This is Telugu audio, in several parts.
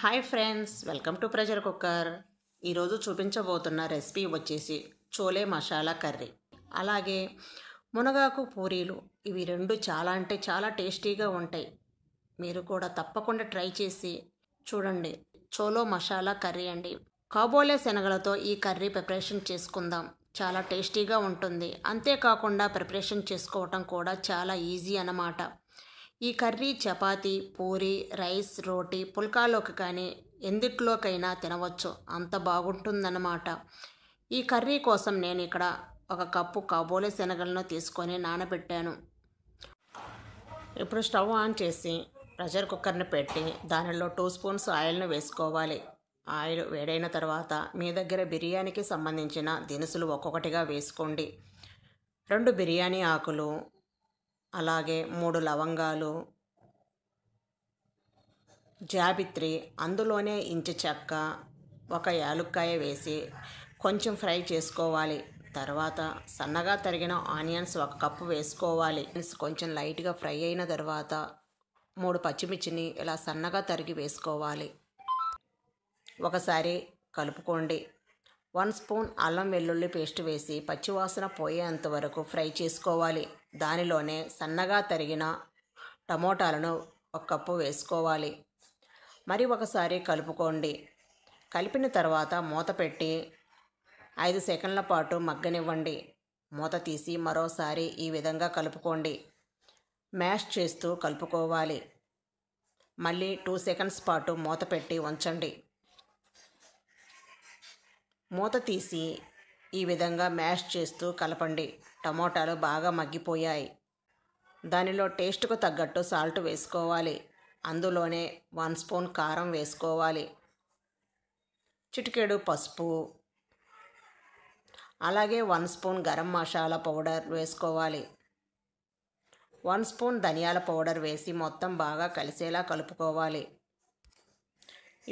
hi friends welcome to pressure cooker ఈరోజు చూపించబోతున్న రెసిపీ వచ్చేసి చోలే మసాలా కర్రీ అలాగే మునగాకు పూరీలు ఇవి రెండు చాలా అంటే చాలా టేస్టీగా ఉంటాయి మీరు కూడా తప్పకుండా ట్రై చేసి చూడండి చోలో మసాలా కర్రీ అండి కాబోలే శనగలతో ఈ కర్రీ ప్రిపరేషన్ చేసుకుందాం చాలా టేస్టీగా ఉంటుంది అంతేకాకుండా ప్రిపరేషన్ చేసుకోవటం కూడా చాలా ఈజీ అన్నమాట ఈ కర్రీ చపాతి పూరి రైస్ రోటీ పుల్కాలోకి కానీ ఎందుట్లోకైనా తినవచ్చు అంత బాగుంటుందన్నమాట ఈ కర్రీ కోసం నేను ఇక్కడ ఒక కప్పు కాబోలే శనగలను తీసుకొని నానబెట్టాను ఇప్పుడు స్టవ్ ఆన్ చేసి ప్రెషర్ కుక్కర్ని పెట్టి దానిలో టూ స్పూన్స్ ఆయిల్ను వేసుకోవాలి ఆయిల్ వేడైన తర్వాత మీ దగ్గర బిర్యానీకి సంబంధించిన దినుసులు ఒక్కొక్కటిగా వేసుకోండి రెండు బిర్యానీ ఆకులు అలాగే మూడు లవంగాలు జాబిత్రి అందులోనే ఇంచు చెక్క ఒక యాలుక్కాయ వేసి కొంచెం ఫ్రై చేసుకోవాలి తర్వాత సన్నగా తరిగిన ఆనియన్స్ ఒక కప్పు వేసుకోవాలి కొంచెం లైట్గా ఫ్రై అయిన తర్వాత మూడు పచ్చిమిర్చిని ఇలా సన్నగా తరిగి వేసుకోవాలి ఒకసారి కలుపుకోండి వన్ స్పూన్ అల్లం వెల్లుల్లి పేస్ట్ వేసి పచ్చివాసన పోయేంత వరకు ఫ్రై చేసుకోవాలి దానిలోనే సన్నగా తరిగిన టమోటాలను ఒక కప్పు వేసుకోవాలి మరి ఒకసారి కలుపుకోండి కలిపిన తర్వాత మూత పెట్టి ఐదు సెకండ్ల పాటు మగ్గనివ్వండి మూత తీసి మరోసారి ఈ విధంగా కలుపుకోండి మ్యాష్ చేస్తూ కలుపుకోవాలి మళ్ళీ టూ సెకండ్స్ పాటు మూత పెట్టి ఉంచండి మూత తీసి ఈ విధంగా మ్యాష్ చేస్తూ కలపండి టమోటాలు బాగా మగ్గిపోయాయి దానిలో టేస్ట్కు తగ్గట్టు సాల్ట్ వేసుకోవాలి అందులోనే వన్ స్పూన్ కారం వేసుకోవాలి చిటికెడు పసుపు అలాగే one spoon garam masala powder వేసుకోవాలి వన్ స్పూన్ ధనియాల పౌడర్ వేసి మొత్తం బాగా కలిసేలా కలుపుకోవాలి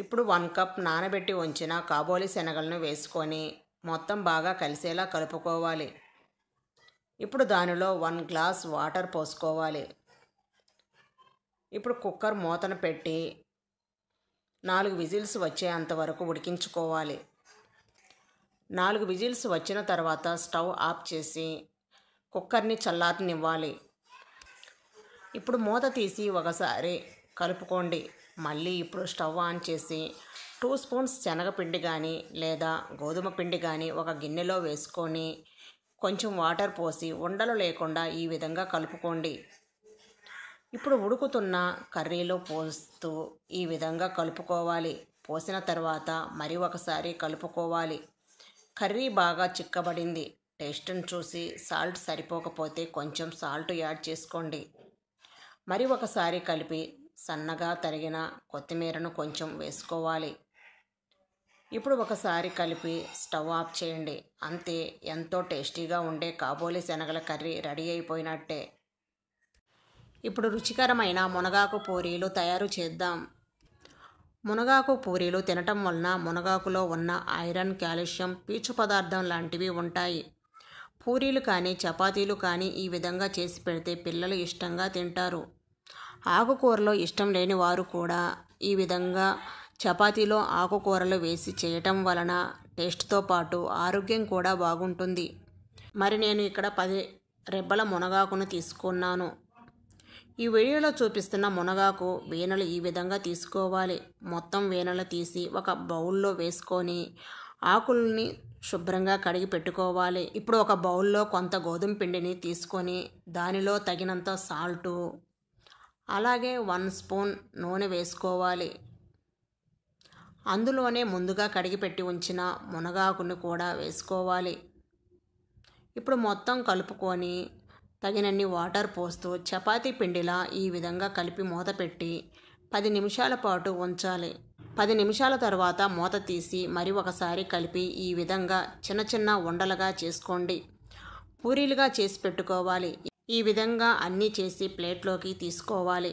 ఇప్పుడు వన్ కప్ నానబెట్టి ఉంచిన కాబోలి శనగలను వేసుకొని మొత్తం బాగా కలిసేలా కలుపుకోవాలి ఇప్పుడు దానిలో వన్ గ్లాస్ వాటర్ పోసుకోవాలి ఇప్పుడు కుక్కర్ మూతను పెట్టి నాలుగు విజిల్స్ వచ్చేంత వరకు ఉడికించుకోవాలి నాలుగు విజిల్స్ వచ్చిన తర్వాత స్టవ్ ఆఫ్ చేసి కుక్కర్ని చల్లారనివ్వాలి ఇప్పుడు మూత తీసి ఒకసారి కలుపుకోండి మళ్ళీ ఇప్పుడు స్టవ్ ఆన్ చేసి టూ స్పూన్స్ శనగపిండి కానీ లేదా గోధుమ పిండి కానీ ఒక గిన్నెలో వేసుకొని కొంచెం వాటర్ పోసి ఉండలు లేకుండా ఈ విధంగా కలుపుకోండి ఇప్పుడు ఉడుకుతున్న కర్రీలో పోస్తూ ఈ విధంగా కలుపుకోవాలి పోసిన తర్వాత మరి ఒకసారి కలుపుకోవాలి కర్రీ బాగా చిక్కబడింది టేస్ట్ని చూసి సాల్ట్ సరిపోకపోతే కొంచెం సాల్ట్ యాడ్ చేసుకోండి మరి ఒకసారి కలిపి సన్నగా తరిగిన కొత్తిమీరను కొంచెం వేసుకోవాలి ఇప్పుడు ఒకసారి కలిపి స్టవ్ ఆఫ్ చేయండి అంతే ఎంతో టేస్టీగా ఉండే కాబోలి శనగల కర్రీ రెడీ అయిపోయినట్టే ఇప్పుడు రుచికరమైన మునగాకు పూరీలు తయారు చేద్దాం మునగాకు పూరీలు తినటం వలన మునగాకులో ఉన్న ఐరన్ కాల్షియం పీచు పదార్థం లాంటివి ఉంటాయి పూరీలు కానీ చపాతీలు కానీ ఈ విధంగా చేసి పెడితే పిల్లలు ఇష్టంగా తింటారు ఆకుకూరలో ఇష్టం లేని వారు కూడా ఈ విధంగా చపాతీలో ఆకుకూరలు వేసి చేయటం వలన టేస్ట్తో పాటు ఆరోగ్యం కూడా బాగుంటుంది మరి నేను ఇక్కడ పది రెబ్బల మునగాకును తీసుకున్నాను ఈ వీడియోలో చూపిస్తున్న మునగాకు వేనలు ఈ విధంగా తీసుకోవాలి మొత్తం వేనలు తీసి ఒక బౌల్లో వేసుకొని ఆకుల్ని శుభ్రంగా కడిగి పెట్టుకోవాలి ఇప్పుడు ఒక బౌల్లో కొంత గోధుమ పిండిని తీసుకొని దానిలో తగినంత సాల్టు అలాగే వన్ స్పూన్ నూనె వేసుకోవాలి అందులోనే ముందుగా కడిగిపెట్టి ఉంచిన మునగాకుని కూడా వేసుకోవాలి ఇప్పుడు మొత్తం కలుపుకొని తగినన్ని వాటర్ పోస్తూ చపాతీ పిండిలా ఈ విధంగా కలిపి మూత పెట్టి పది నిమిషాల పాటు ఉంచాలి పది నిమిషాల తర్వాత మూత తీసి మరి ఒకసారి కలిపి ఈ విధంగా చిన్న చిన్న ఉండలుగా చేసుకోండి పూరీలుగా చేసి పెట్టుకోవాలి ఈ విధంగా అన్నీ చేసి ప్లేట్లోకి తీసుకోవాలి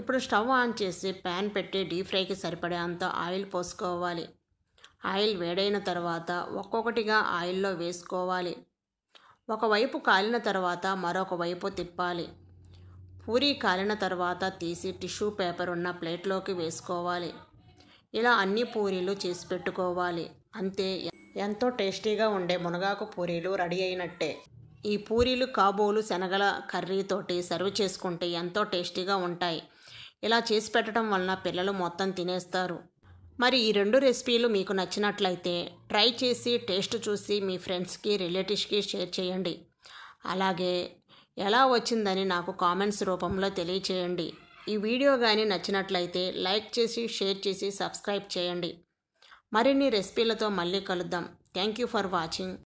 ఇప్పుడు స్టవ్ ఆన్ చేసి ప్యాన్ పెట్టి డీప్ ఫ్రైకి సరిపడే అంత ఆయిల్ పోసుకోవాలి ఆయిల్ వేడైన తర్వాత ఒక్కొక్కటిగా ఆయిల్లో వేసుకోవాలి ఒకవైపు కాలిన తర్వాత మరొక వైపు తిప్పాలి పూరి కాలిన తర్వాత తీసి టిష్యూ పేపర్ ఉన్న ప్లేట్లోకి వేసుకోవాలి ఇలా అన్ని పూరీలు చేసి పెట్టుకోవాలి అంతే ఎంతో టేస్టీగా ఉండే మునగాకు పూరీలు రెడీ అయినట్టే ఈ పూరీలు కాబోలు శనగల కర్రీతోటి సర్వ్ చేసుకుంటే ఎంతో టేస్టీగా ఉంటాయి ఇలా చేసి పెట్టడం వలన పిల్లలు మొత్తం తినేస్తారు మరి ఈ రెండు రెసిపీలు మీకు నచ్చినట్లయితే ట్రై చేసి టేస్ట్ చూసి మీ ఫ్రెండ్స్కి రిలేటివ్స్కి షేర్ చేయండి అలాగే ఎలా వచ్చిందని నాకు కామెంట్స్ రూపంలో తెలియచేయండి ఈ వీడియో కానీ నచ్చినట్లయితే లైక్ చేసి షేర్ చేసి సబ్స్క్రైబ్ చేయండి మరిన్ని రెసిపీలతో మళ్ళీ కలుద్దాం థ్యాంక్ యూ ఫర్ వాచింగ్